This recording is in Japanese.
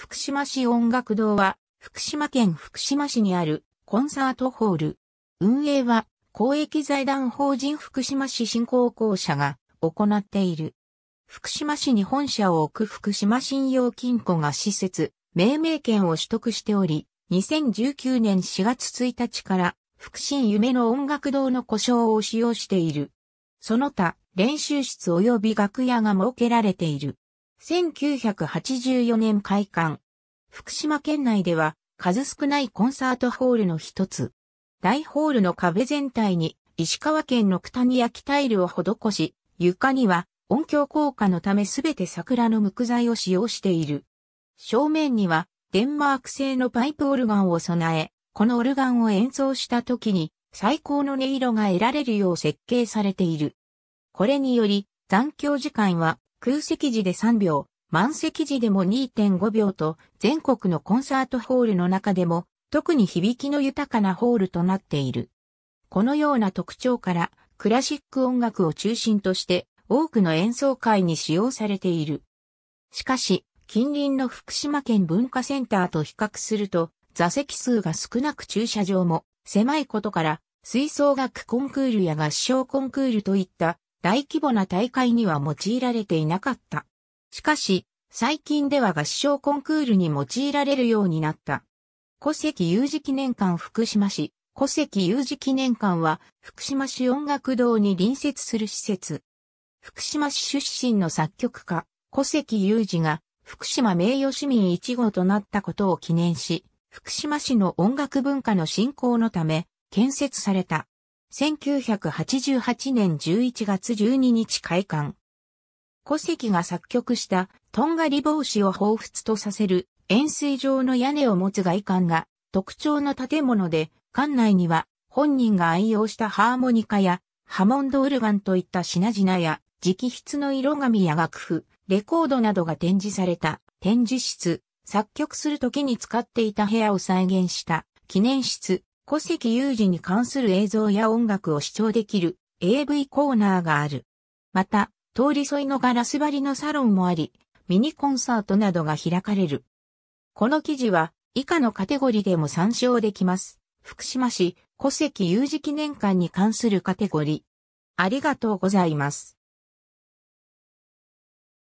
福島市音楽堂は、福島県福島市にあるコンサートホール。運営は、公益財団法人福島市振興公社が行っている。福島市に本社を置く福島信用金庫が施設、命名権を取得しており、2019年4月1日から福神夢の音楽堂の故障を使用している。その他、練習室及び楽屋が設けられている。1984年開館。福島県内では数少ないコンサートホールの一つ。大ホールの壁全体に石川県の九谷焼きタイルを施し、床には音響効果のためすべて桜の木材を使用している。正面にはデンマーク製のパイプオルガンを備え、このオルガンを演奏した時に最高の音色が得られるよう設計されている。これにより残響時間は空席時で3秒、満席時でも2.5秒と全国のコンサートホールの中でも特に響きの豊かなホールとなっている。このような特徴からクラシック音楽を中心として多くの演奏会に使用されている。しかし、近隣の福島県文化センターと比較すると座席数が少なく駐車場も狭いことから吹奏楽コンクールや合唱コンクールといった大規模な大会には用いられていなかった。しかし、最近では合唱コンクールに用いられるようになった。古関有事記念館福島市、古関有事記念館は福島市音楽堂に隣接する施設。福島市出身の作曲家、古関有事が福島名誉市民一号となったことを記念し、福島市の音楽文化の振興のため建設された。1988年11月12日開館。古籍が作曲したトンガリ帽子を彷彿とさせる円錐状の屋根を持つ外観が特徴の建物で、館内には本人が愛用したハーモニカやハモンドオルガンといった品々や直筆の色紙や楽譜、レコードなどが展示された展示室、作曲する時に使っていた部屋を再現した記念室、古籍有事に関する映像や音楽を視聴できる AV コーナーがある。また、通り沿いのガラス張りのサロンもあり、ミニコンサートなどが開かれる。この記事は以下のカテゴリーでも参照できます。福島市古籍有事記念館に関するカテゴリー。ありがとうございます。